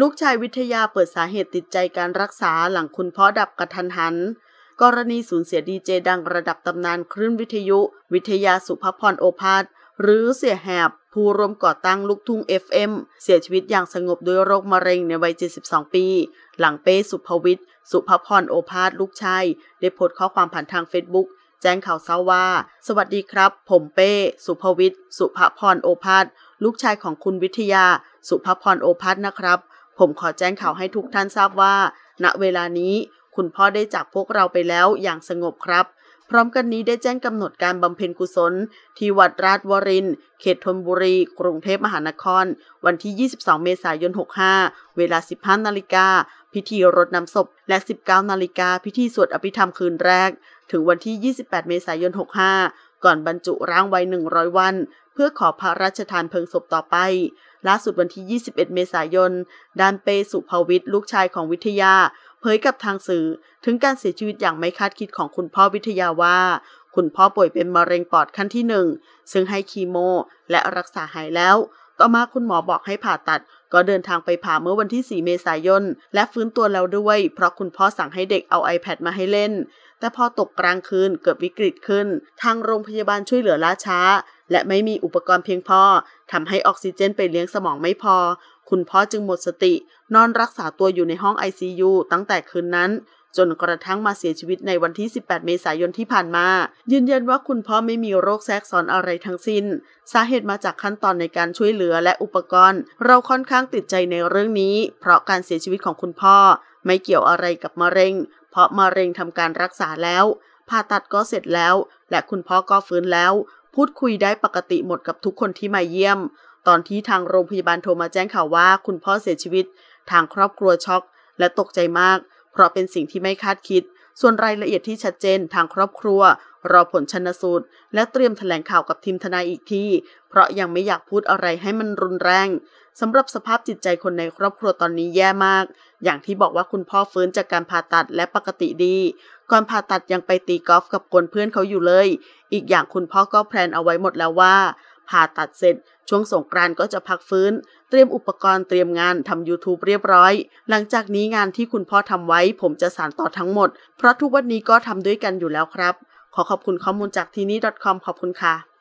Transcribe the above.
ลูกชายวิทยาเปิดสาเหตุติดใจการรักษาหลังคุณพ่อดับกระทันหัน กรณีสูญเสียดีเจดังระดับตำนานคลื่นวิทยุ วิทยาสุภพรโอภาส หรือเสียแหบผู้ร่วมก่อตั้งลูกทุ่ง FM เสียชีวิตอย่างสงบด้วยโรคมะเร็งในวัย 72 ปี หลังเป้สุภวิทย์สุภพรโอภาส ลูกชาย ได้โพสต์ข้อความผ่านทางเฟซบุ๊กแจ้งข่าวเศร้าว่า สวัสดีครับ ผมเป้ สุภวิทย์สุภพรโอภาส ลูกชายของคุณวิทยา สุภพรโอภาสนะครับผมขอแจ้งข่าวให้ทุกท่านทราบว่า ณเวลานี้คุณพ่อได้จากพวกเราไปแล้วอย่างสงบครับ พร้อมกันนี้ได้แจ้งกำหนดการบำเพ็ญกุศล ที่วัดราชวรินเขตธนบุรี กรุงเทพมหานคร วันที่ 22 เมษายน 65 เวลา 15นาฬิกาพิธีรดน้ำศพ และ 19นาฬิกาพิธีสวดอภิธรรมคืนแรก ถึงวันที่ 28 เมษายน 65 ก่อนบรรจุร่างไว้100 วันเพื่อขอพระราชทานเพลิงศพต่อไป ล่าสุดวันที่ 21 เมษายนดานเปสุภวิทย์ลูกชายของวิทยา เผยกับทางสื่อถึงการเสียชีวิตอย่างไม่คาดคิดของคุณพ่อวิทยาว่า คุณพ่อป่วยเป็นมะเร็งปอดขั้นที่หนึ่ง ซึ่งให้คีโม และรักษาหายแล้ว ต่อมาคุณหมอบอกให้ผ่าตัด ก็เดินทางไปผ่าเมื่อวันที่ 4 เมษายน และฟื้นตัวแล้วด้วย เพราะคุณพ่อสั่งให้เด็กเอา iPad มาให้เล่น แต่พอตกกลางคืนเกิดวิกฤตขึ้น ทางโรงพยาบาลช่วยเหลือล่าช้าและไม่มีอุปกรณ์เพียงพอทำให้ออกซิเจนไปเลี้ยงสมองไม่พอ คุณพ่อจึงหมดสติ นอนรักษาตัวอยู่ในห้อง ICU ตั้งแต่คืนนั้น จนกระทั่งมาเสียชีวิตในวันที่ 18 เมษายนที่ผ่านมา ยืนยันว่าคุณพ่อไม่มีโรคแทรกซ้อนอะไรทั้งสิน้น สาเหตุมาจากขั้นตอนในการช่วยเหลือและอุปกรณ์ เราค่อนข้างติดใจในเรื่องนี้ เพราะการเสียชีวิตของคุณพ่อ ไม่เกี่ยวอะไรกับมะเร็ง เพราะมะเร็งทำการรักษาแล้ว ผ่าตัดก็เสร็จแล้ว และคุณพ่อก็ฟื้นแล้วพูดคุยได้ปกติหมดกับทุกคนที่มาเยี่ยม ตอนที่ทางโรงพยาบาลโทรมาแจ้งข่าวว่า คุณพ่อเสียชีวิต ทางครอบครัวช็อกและตกใจมาก เพราะเป็นสิ่งที่ไม่คาดคิด ส่วนรายละเอียดที่ชัดเจนทางครอบครัว รอผลชนสูตรและเตรียมแถลงข่าวกับทีมทนายอีกที เพราะยังไม่อยากพูดอะไรให้มันรุนแรงสำหรับสภาพจิตใจคนในครอบครัวตอนนี้แย่มาก อย่างที่บอกว่าคุณพ่อฟื้นจากการผ่าตัดและปกติดีก่อนผ่าตัดยังไปตีกอล์ฟกับคนเพื่อนเขาอยู่เลย อีกอย่างคุณพ่อก็แพลนเอาไว้หมดแล้วว่า ผ่าตัดเสร็จ ช่วงสงกรานก็จะพักฟื้น เตรียมอุปกรณ์เตรียมงานทำ YouTube เรียบร้อย หลังจากนี้งานที่คุณพ่อทำไว้ผมจะสานต่อทั้งหมด เพราะทุกวันนี้ก็ทำด้วยกันอยู่แล้วครับ ขอขอบคุณข้อมูลจากทีนี้ .com ขอบคุณค่ะ